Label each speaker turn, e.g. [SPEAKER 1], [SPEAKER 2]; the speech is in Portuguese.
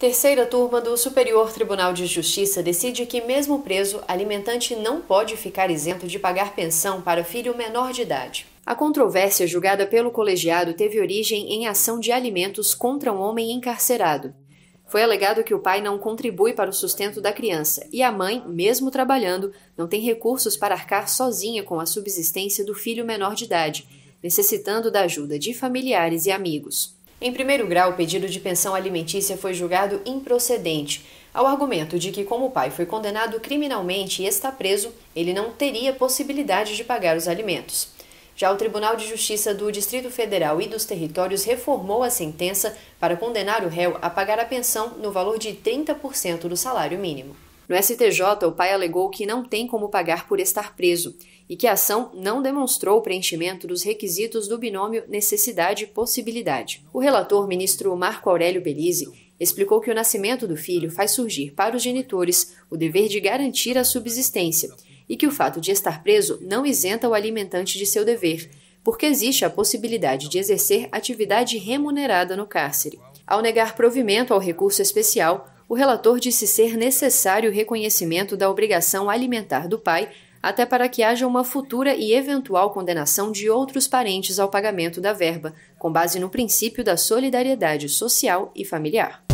[SPEAKER 1] Terceira turma do Superior Tribunal de Justiça decide que, mesmo preso, alimentante não pode ficar isento de pagar pensão para filho menor de idade. A controvérsia julgada pelo colegiado teve origem em ação de alimentos contra um homem encarcerado. Foi alegado que o pai não contribui para o sustento da criança e a mãe, mesmo trabalhando, não tem recursos para arcar sozinha com a subsistência do filho menor de idade, necessitando da ajuda de familiares e amigos. Em primeiro grau, o pedido de pensão alimentícia foi julgado improcedente, ao argumento de que, como o pai foi condenado criminalmente e está preso, ele não teria possibilidade de pagar os alimentos. Já o Tribunal de Justiça do Distrito Federal e dos Territórios reformou a sentença para condenar o réu a pagar a pensão no valor de 30% do salário mínimo. No STJ, o pai alegou que não tem como pagar por estar preso e que a ação não demonstrou o preenchimento dos requisitos do binômio necessidade possibilidade. O relator, ministro Marco Aurélio Belize, explicou que o nascimento do filho faz surgir para os genitores o dever de garantir a subsistência e que o fato de estar preso não isenta o alimentante de seu dever, porque existe a possibilidade de exercer atividade remunerada no cárcere. Ao negar provimento ao recurso especial, o relator disse ser necessário o reconhecimento da obrigação alimentar do pai, até para que haja uma futura e eventual condenação de outros parentes ao pagamento da verba, com base no princípio da solidariedade social e familiar.